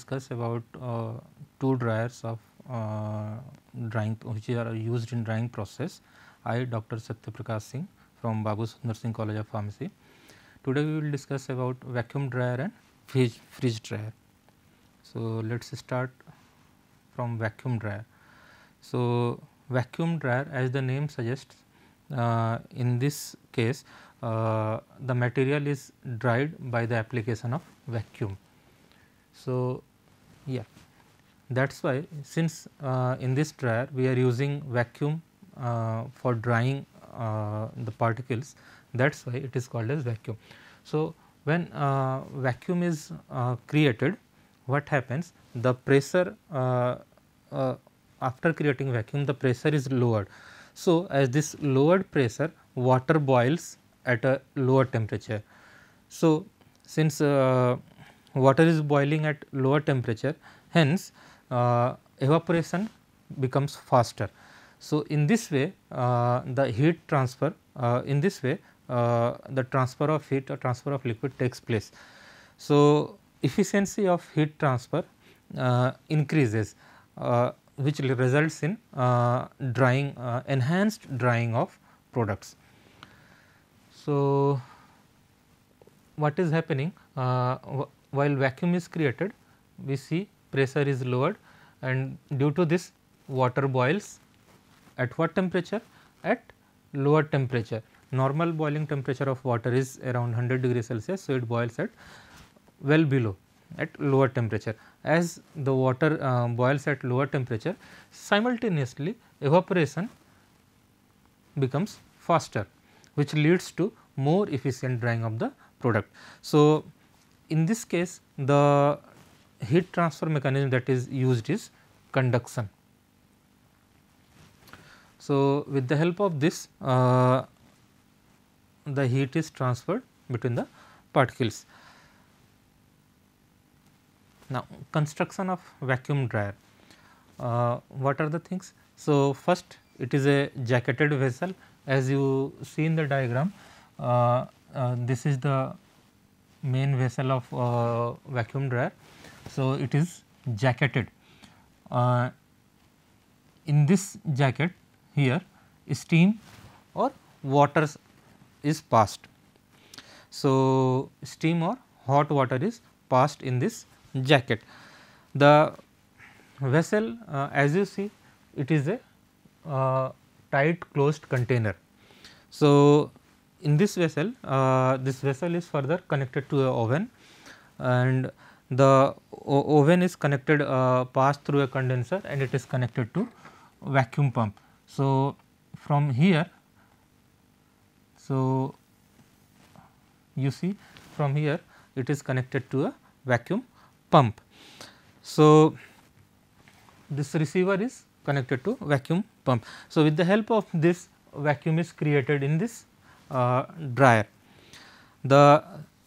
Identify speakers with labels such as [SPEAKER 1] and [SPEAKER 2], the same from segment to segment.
[SPEAKER 1] discuss about uh, two dryers of uh, drying which are used in drying process. I Dr. Satyaprakash Singh from Babu Sundar Singh College of Pharmacy. Today we will discuss about vacuum dryer and fridge, fridge dryer. So let us start from vacuum dryer. So vacuum dryer as the name suggests uh, in this case uh, the material is dried by the application of vacuum. So, yeah, That is why since uh, in this dryer we are using vacuum uh, for drying uh, the particles that is why it is called as vacuum. So, when uh, vacuum is uh, created what happens the pressure uh, after creating vacuum the pressure is lowered. So, as this lowered pressure water boils at a lower temperature. So, since water is boiling at lower temperature hence uh, evaporation becomes faster. So, in this way uh, the heat transfer uh, in this way uh, the transfer of heat or transfer of liquid takes place. So, efficiency of heat transfer uh, increases uh, which results in drying enhanced drying of products. So, what is happening while vacuum is created we see pressure is lowered and due to this water boils at what temperature? At lower temperature. Normal boiling temperature of water is around 100 degrees Celsius, so it boils at well below at lower temperature. As the water uh, boils at lower temperature, simultaneously evaporation becomes faster, which leads to more efficient drying of the product. So, in this case the heat transfer mechanism that is used is conduction. So, with the help of this uh, the heat is transferred between the particles. Now, construction of vacuum dryer, uh, what are the things? So, first it is a jacketed vessel as you see in the diagram uh, uh this is the main vessel of uh, vacuum dryer. So, it is jacketed. Uh, in this jacket here steam or water is passed. So, steam or hot water is passed in this jacket. The vessel uh, as you see it is a uh, tight closed container. So, in this vessel, uh, this vessel is further connected to a oven and the oven is connected uh, passed through a condenser and it is connected to vacuum pump. So, from here, so you see from here it is connected to a vacuum pump. So, this receiver is connected to vacuum pump. So, with the help of this vacuum is created in this uh, dryer. The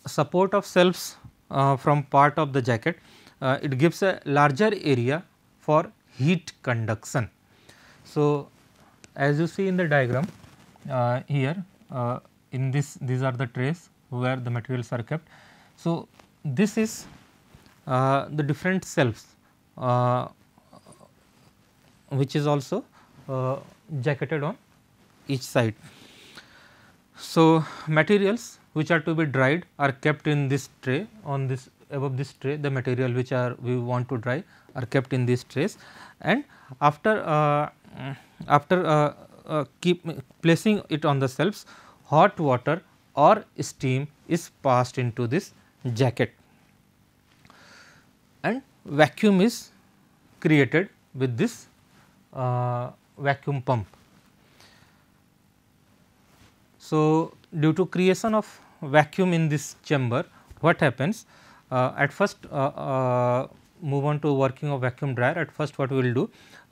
[SPEAKER 1] support of selves uh, from part of the jacket uh, it gives a larger area for heat conduction. So, as you see in the diagram uh, here uh, in this these are the trays where the materials are kept. So, this is uh, the different selves which is also jacketed on each side. So, materials which are to be dried are kept in this tray on this above this tray the material which are we want to dry are kept in these trays and after uh, after uh, uh, keep placing it on the shelves hot water or steam is passed into this jacket and vacuum is created with this uh, vacuum pump so, due to creation of vacuum in this chamber what happens uh, at first uh, uh, move on to working of vacuum dryer at first what we will do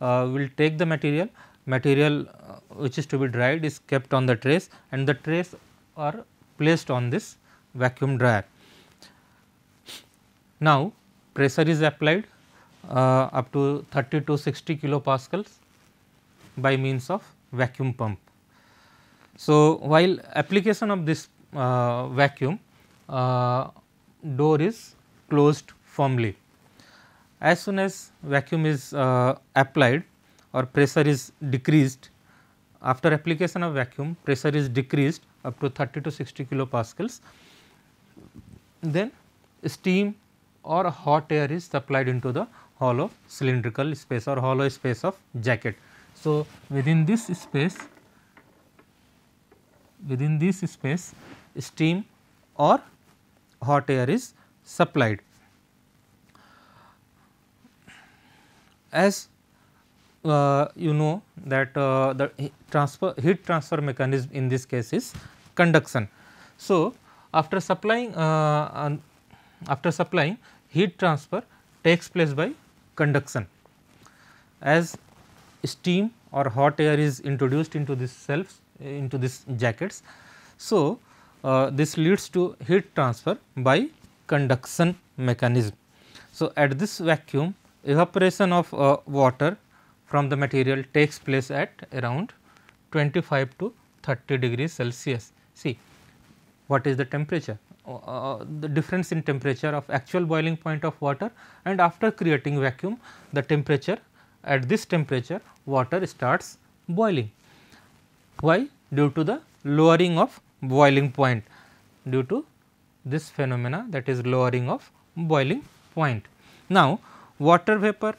[SPEAKER 1] uh, we will take the material material uh, which is to be dried is kept on the trays and the trays are placed on this vacuum dryer. Now pressure is applied uh, up to 30 to 60 kilopascals by means of vacuum pump. So, while application of this uh, vacuum uh, door is closed firmly. As soon as vacuum is uh, applied or pressure is decreased after application of vacuum pressure is decreased up to 30 to 60 kilopascals then steam or hot air is supplied into the hollow cylindrical space or hollow space of jacket. So, within this space within this space steam or hot air is supplied. As uh, you know that uh, the transfer heat transfer mechanism in this case is conduction. So, after supplying uh, after supplying heat transfer takes place by conduction. As steam or hot air is introduced into this cells into this jackets. So, uh, this leads to heat transfer by conduction mechanism. So, at this vacuum evaporation of uh, water from the material takes place at around 25 to 30 degrees Celsius. See what is the temperature? Uh, uh, the difference in temperature of actual boiling point of water and after creating vacuum the temperature at this temperature water starts boiling. Why? Due to the lowering of boiling point due to this phenomena that is lowering of boiling point. Now, water vapor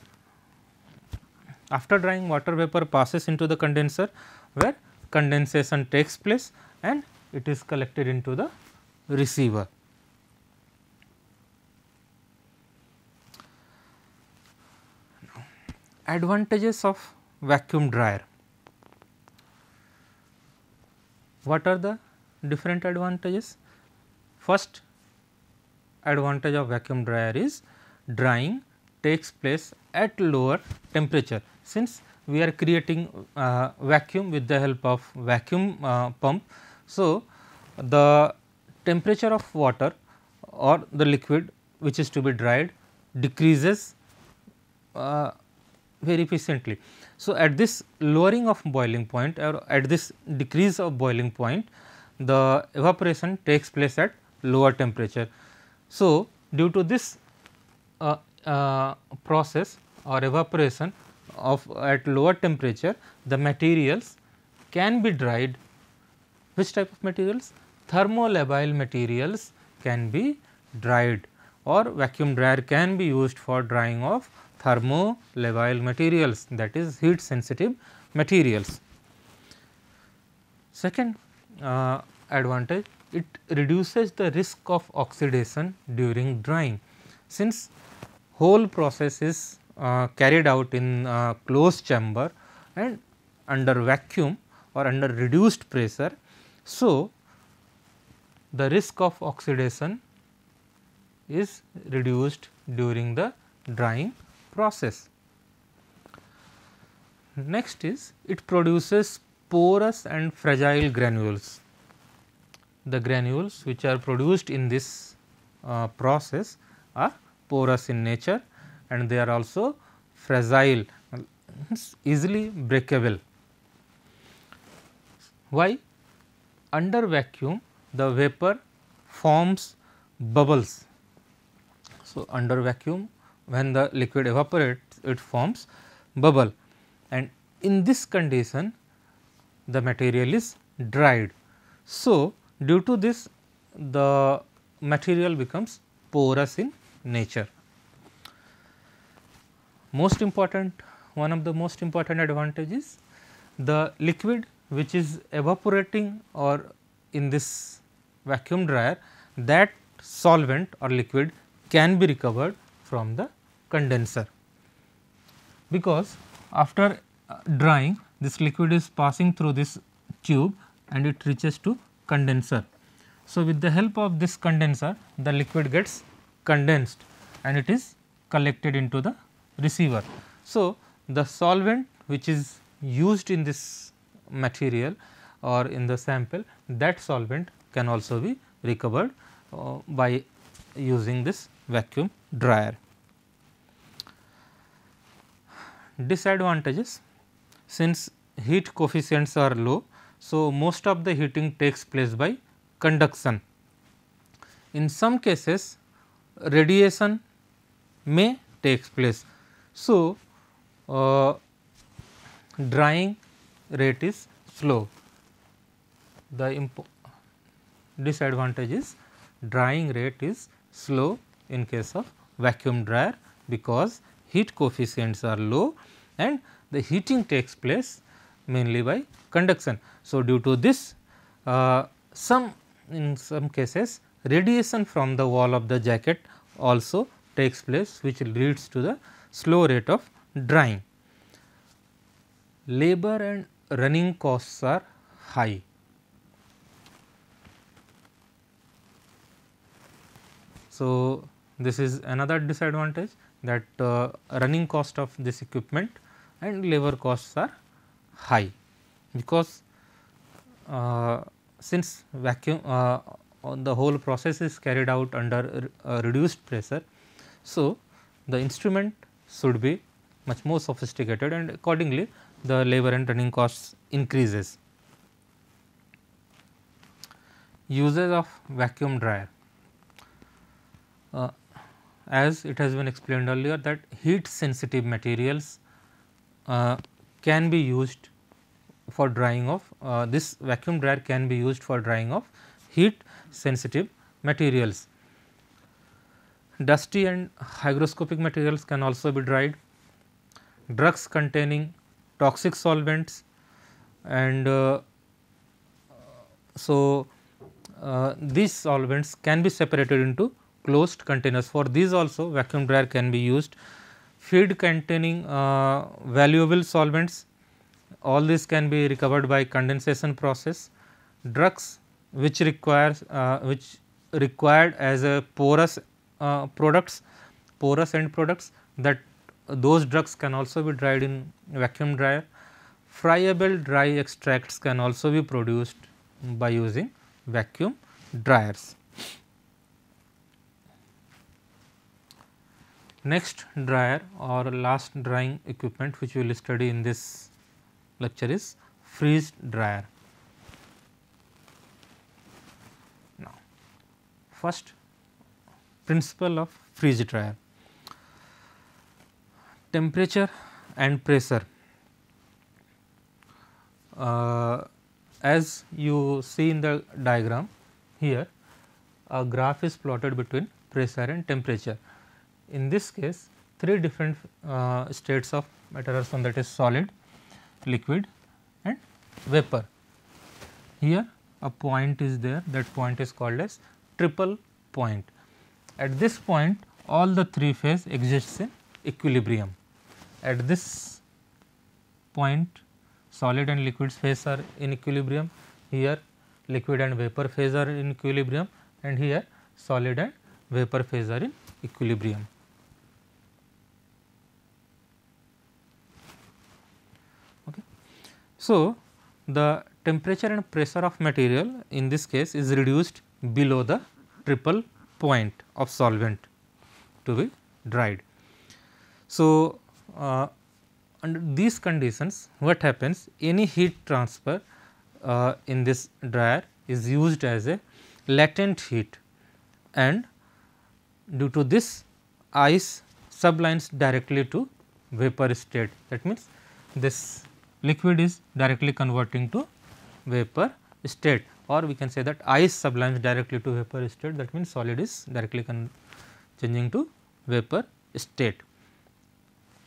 [SPEAKER 1] after drying water vapor passes into the condenser where condensation takes place and it is collected into the receiver. Advantages of vacuum dryer What are the different advantages? First advantage of vacuum dryer is drying takes place at lower temperature since we are creating uh, vacuum with the help of vacuum uh, pump. So, the temperature of water or the liquid which is to be dried decreases uh, very efficiently. So, at this lowering of boiling point or at this decrease of boiling point, the evaporation takes place at lower temperature. So, due to this uh, uh, process or evaporation of at lower temperature, the materials can be dried. Which type of materials? Thermolabile materials can be dried or vacuum dryer can be used for drying of thermolabile materials that is heat sensitive materials. Second uh, advantage it reduces the risk of oxidation during drying. Since whole process is uh, carried out in uh, closed chamber and under vacuum or under reduced pressure. So, the risk of oxidation is reduced during the drying process. Next is it produces porous and fragile granules. The granules which are produced in this uh, process are porous in nature and they are also fragile easily breakable. Why? Under vacuum the vapor forms bubbles. So, under vacuum when the liquid evaporates it forms bubble and in this condition the material is dried. So, due to this the material becomes porous in nature. Most important one of the most important advantages the liquid which is evaporating or in this vacuum dryer that solvent or liquid can be recovered from the condenser because after uh, drying this liquid is passing through this tube and it reaches to condenser. So, with the help of this condenser the liquid gets condensed and it is collected into the receiver. So, the solvent which is used in this material or in the sample that solvent can also be recovered uh, by using this vacuum dryer. disadvantages since heat coefficients are low. So, most of the heating takes place by conduction. In some cases radiation may takes place. So, uh, drying rate is slow. The disadvantage is drying rate is slow in case of vacuum dryer because heat coefficients are low and the heating takes place mainly by conduction. So, due to this uh, some in some cases radiation from the wall of the jacket also takes place which leads to the slow rate of drying. Labor and running costs are high. So, this is another disadvantage that uh, running cost of this equipment and labor costs are high because uh, since vacuum uh, the whole process is carried out under reduced pressure. So, the instrument should be much more sophisticated and accordingly the labor and running costs increases. Uses of vacuum dryer. Uh, as it has been explained earlier that heat sensitive materials uh, can be used for drying of uh, this vacuum dryer can be used for drying of heat sensitive materials. Dusty and hygroscopic materials can also be dried. Drugs containing toxic solvents and uh, so uh, these solvents can be separated into closed containers for these also vacuum dryer can be used feed containing uh, valuable solvents all this can be recovered by condensation process drugs which requires uh, which required as a porous uh, products porous end products that those drugs can also be dried in vacuum dryer friable dry extracts can also be produced by using vacuum dryers Next dryer or last drying equipment which we will study in this lecture is freeze dryer. Now, first principle of freeze dryer. Temperature and pressure. Uh, as you see in the diagram here, a graph is plotted between pressure and temperature in this case three different uh, states of matter are shown. that is solid, liquid and vapor. Here a point is there that point is called as triple point. At this point all the three phase exists in equilibrium. At this point solid and liquid phase are in equilibrium, here liquid and vapor phase are in equilibrium and here solid and vapor phase are in equilibrium. So, the temperature and pressure of material in this case is reduced below the triple point of solvent to be dried. So, uh, under these conditions what happens any heat transfer uh, in this dryer is used as a latent heat and due to this ice sublines directly to vapor state that means this liquid is directly converting to vapor state or we can say that ice sublimes directly to vapor state that means solid is directly changing to vapor state.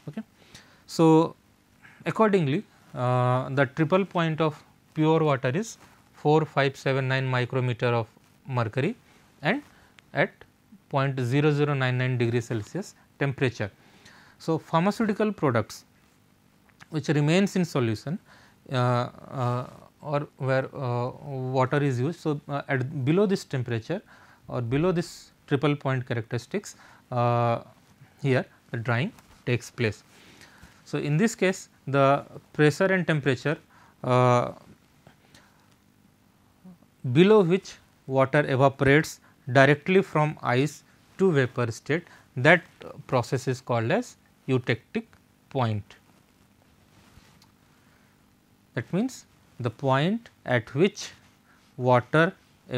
[SPEAKER 1] Okay. So, accordingly uh, the triple point of pure water is 4579 micrometer of mercury and at 0.0099 degree Celsius temperature. So, pharmaceutical products which remains in solution uh, uh, or where uh, water is used. So, at below this temperature or below this triple point characteristics here the drying takes place. So, in this case the pressure and temperature uh, below which water evaporates directly from ice to vapor state that process is called as eutectic point that means the point at which water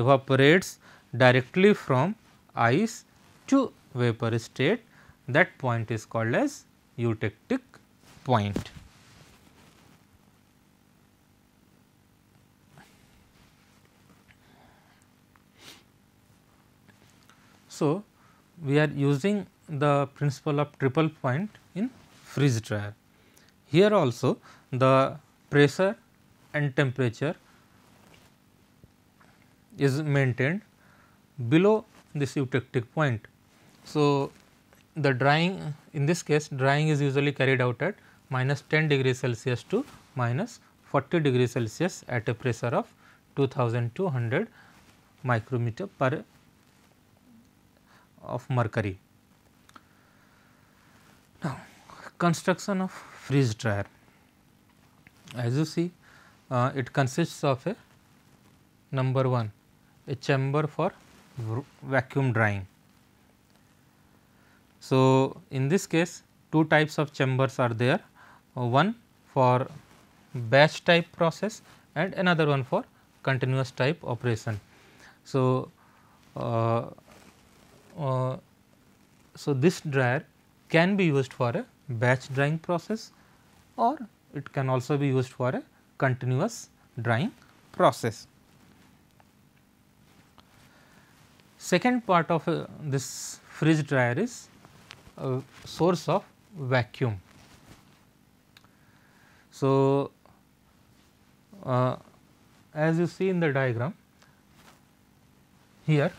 [SPEAKER 1] evaporates directly from ice to vapor state that point is called as eutectic point. So, we are using the principle of triple point in freeze dryer. Here also the pressure and temperature is maintained below this eutectic point. So, the drying in this case drying is usually carried out at minus 10 degree Celsius to minus 40 degree Celsius at a pressure of 2200 micrometer per of mercury. Now, construction of freeze dryer. As you see uh, it consists of a number 1 a chamber for vacuum drying. So, in this case two types of chambers are there uh, one for batch type process and another one for continuous type operation. So, uh, uh, so this dryer can be used for a batch drying process or it can also be used for a continuous drying process. Second part of uh, this freeze dryer is a source of vacuum. So, uh, as you see in the diagram here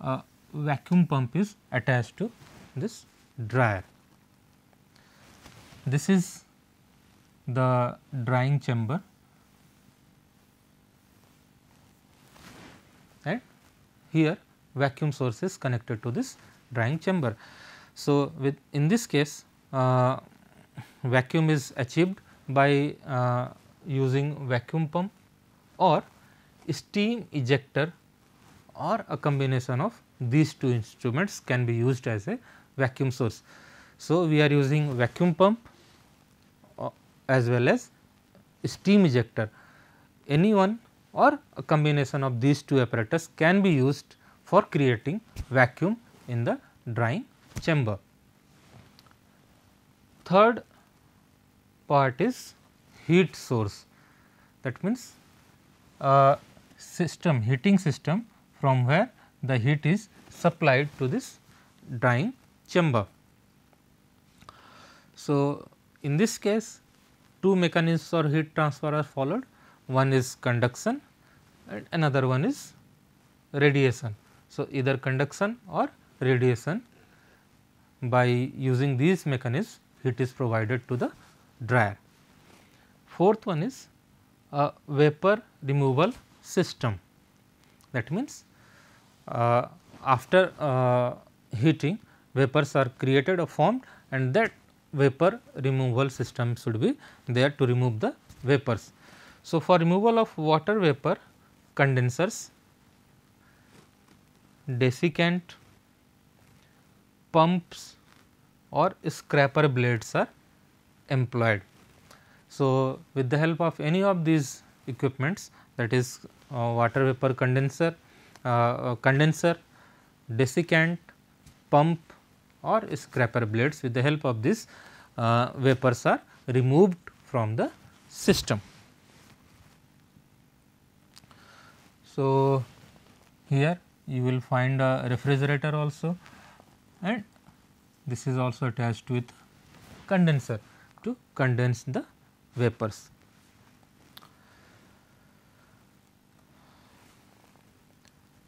[SPEAKER 1] uh, vacuum pump is attached to this dryer. This is the drying chamber and here vacuum source is connected to this drying chamber. So, with in this case uh, vacuum is achieved by uh, using vacuum pump or steam ejector or a combination of these two instruments can be used as a vacuum source. So, we are using vacuum pump as well as steam ejector. Any one or a combination of these two apparatus can be used for creating vacuum in the drying chamber. Third part is heat source that means a system heating system from where the heat is supplied to this drying chamber. So, in this case two mechanisms for heat transfer are followed one is conduction and another one is radiation. So, either conduction or radiation by using these mechanisms heat is provided to the dryer. Fourth one is a vapor removal system that means uh, after uh, heating vapors are created or formed and that vapor removal system should be there to remove the vapors. So, for removal of water vapor condensers, desiccant, pumps or scraper blades are employed. So, with the help of any of these equipments that is uh, water vapor condenser, uh, uh condenser, desiccant, pump or scraper blades with the help of this uh, vapors are removed from the system. So, here you will find a refrigerator also and this is also attached with condenser to condense the vapors.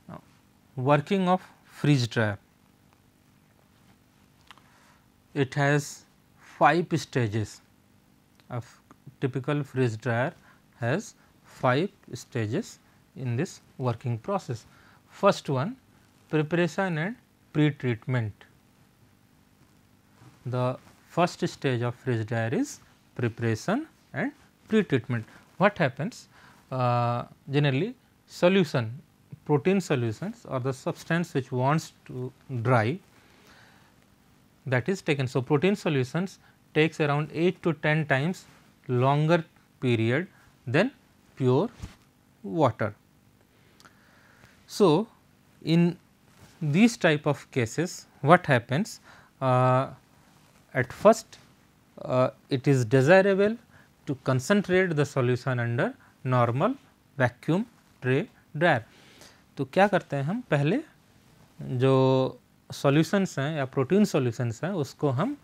[SPEAKER 1] Now, working of freeze dryer it has 5 stages A typical freeze dryer has 5 stages in this working process. First one preparation and pre-treatment. The first stage of freeze dryer is preparation and pre-treatment. What happens? Uh, generally solution protein solutions or the substance which wants to dry that is taken. So, protein solutions takes around 8 to 10 times longer period than pure water. So, in these type of cases what happens uh, at first uh, it is desirable to concentrate the solution under normal vacuum tray dryer. तो क्या करते हैं हम पहले जो solutions हैं या protein solutions हैं उसको हम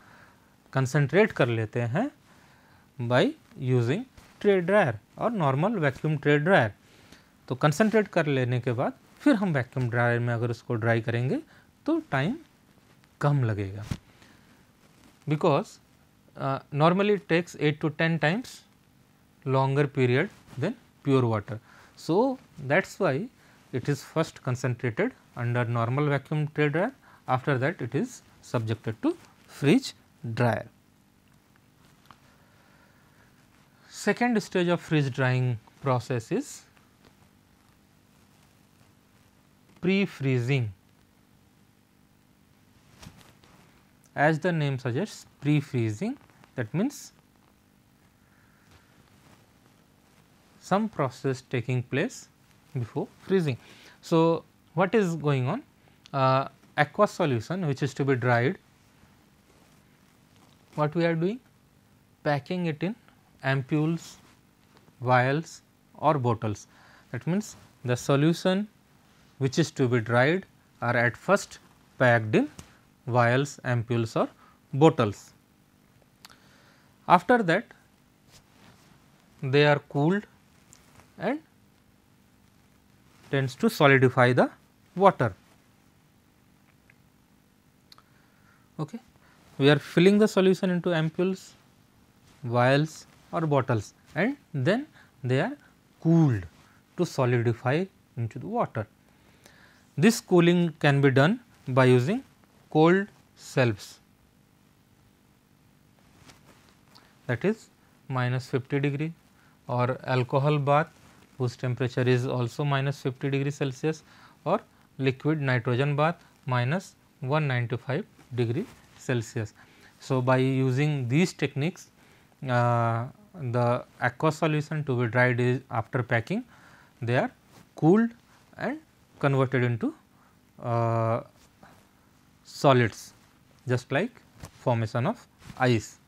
[SPEAKER 1] कंसनट्रेट कर लेते हैं बाय यूजिंग ट्रेड ड्रायर और नॉर्मल वैक्यूम ट्रेड ड्रायर तो कंसनट्रेट कर लेने के बाद फिर हम वैक्यूम ड्रायर में अगर उसको ड्राई करेंगे तो टाइम कम लगेगा because normally takes eight to ten times longer period than pure water so that's why it is first concentrated under normal vacuum tray dryer after that it is subjected to freeze dryer. Second stage of freeze drying process is pre-freezing. As the name suggests pre-freezing that means some process taking place before freezing. So, what is going on? Uh, aqueous solution which is to be dried, what we are doing? Packing it in ampules, vials or bottles. That means, the solution which is to be dried are at first packed in vials, ampules or bottles. After that, they are cooled and tends to solidify the water. Okay. We are filling the solution into ampules, vials or bottles and then they are cooled to solidify into the water. This cooling can be done by using cold selves that is minus 50 degree or alcohol bath whose temperature is also minus 50 degree Celsius or liquid nitrogen bath minus 195 degree Celsius. So, by using these techniques uh, the aqueous solution to be dried is after packing they are cooled and converted into uh, solids just like formation of ice.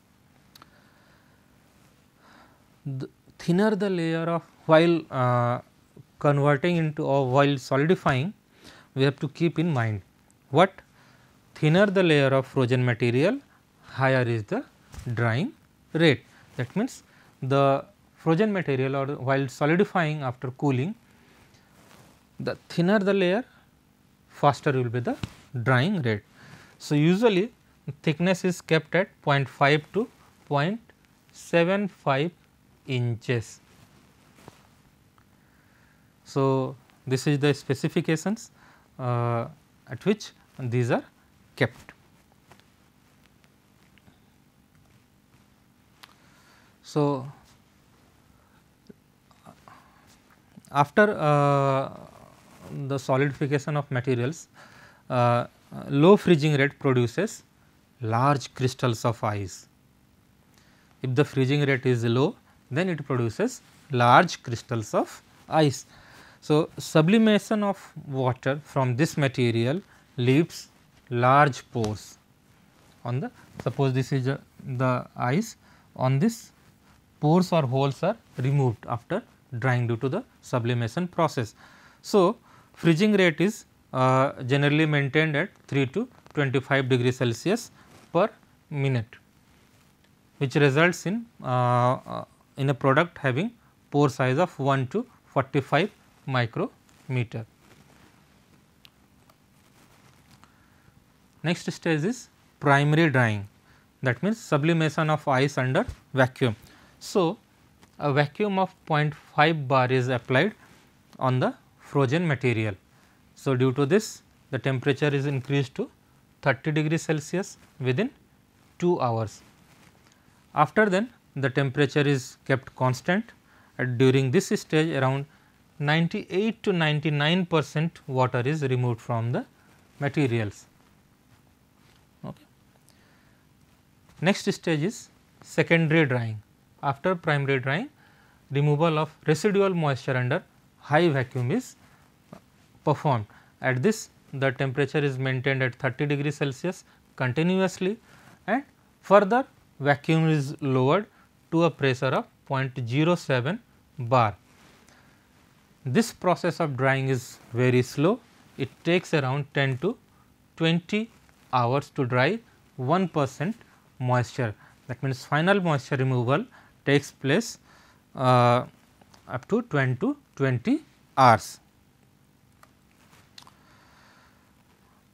[SPEAKER 1] The thinner the layer of while uh, converting into or while solidifying we have to keep in mind what thinner the layer of frozen material higher is the drying rate. That means, the frozen material or while solidifying after cooling the thinner the layer faster will be the drying rate. So, usually thickness is kept at 0.5 to 0.75 inches. So, this is the specifications uh, at which these are kept. So, after uh, the solidification of materials, uh, low freezing rate produces large crystals of ice. If the freezing rate is low, then it produces large crystals of ice. So, sublimation of water from this material leaves large pores on the suppose this is a, uh, the ice on this pores or holes are removed after drying due to the sublimation process. So, freezing rate is uh, generally maintained at 3 to 25 degree Celsius per minute which results in uh, uh, in a product having pore size of 1 to 45 micrometer. Next stage is primary drying that means sublimation of ice under vacuum. So, a vacuum of 0.5 bar is applied on the frozen material. So, due to this the temperature is increased to 30 degree Celsius within 2 hours. After then the temperature is kept constant during this stage around 98 to 99 percent water is removed from the materials. Next stage is secondary drying. After primary drying, removal of residual moisture under high vacuum is performed. At this the temperature is maintained at 30 degree Celsius continuously and further vacuum is lowered to a pressure of 0.07 bar. This process of drying is very slow, it takes around 10 to 20 hours to dry 1 percent moisture that means final moisture removal takes place uh, up to 20 to 20 hours.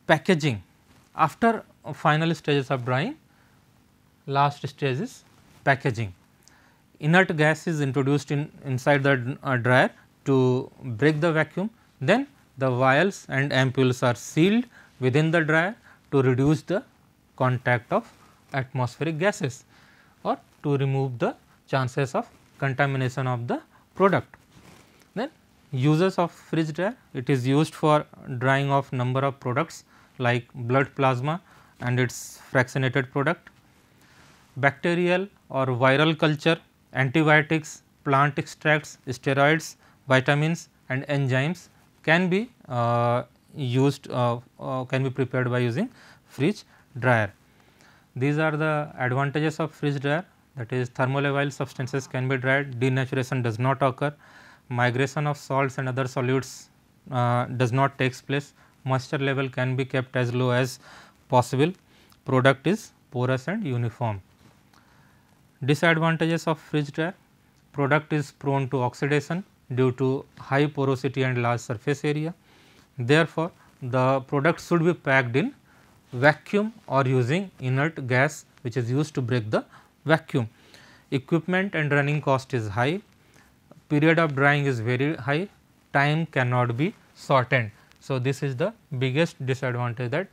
[SPEAKER 1] Packaging after final stages of drying last stage is packaging. Inert gas is introduced in inside the uh, dryer to break the vacuum then the vials and ampules are sealed within the dryer to reduce the contact of atmospheric gases or to remove the chances of contamination of the product. Then uses of fridge dryer it is used for drying of number of products like blood plasma and its fractionated product, bacterial or viral culture, antibiotics, plant extracts, steroids, vitamins and enzymes can be uh, used uh, uh, can be prepared by using fridge dryer. These are the advantages of freeze dryer that is thermolabile substances can be dried, denaturation does not occur, migration of salts and other solutes uh, does not takes place, moisture level can be kept as low as possible, product is porous and uniform. Disadvantages of freeze dryer, product is prone to oxidation due to high porosity and large surface area. Therefore, the product should be packed in vacuum or using inert gas which is used to break the vacuum. Equipment and running cost is high, period of drying is very high, time cannot be shortened. So, this is the biggest disadvantage that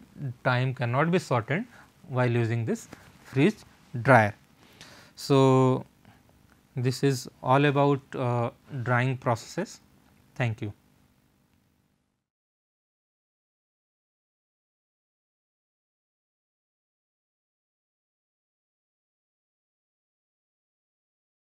[SPEAKER 1] time cannot be shortened while using this freeze dryer. So, this is all about uh, drying processes. Thank you.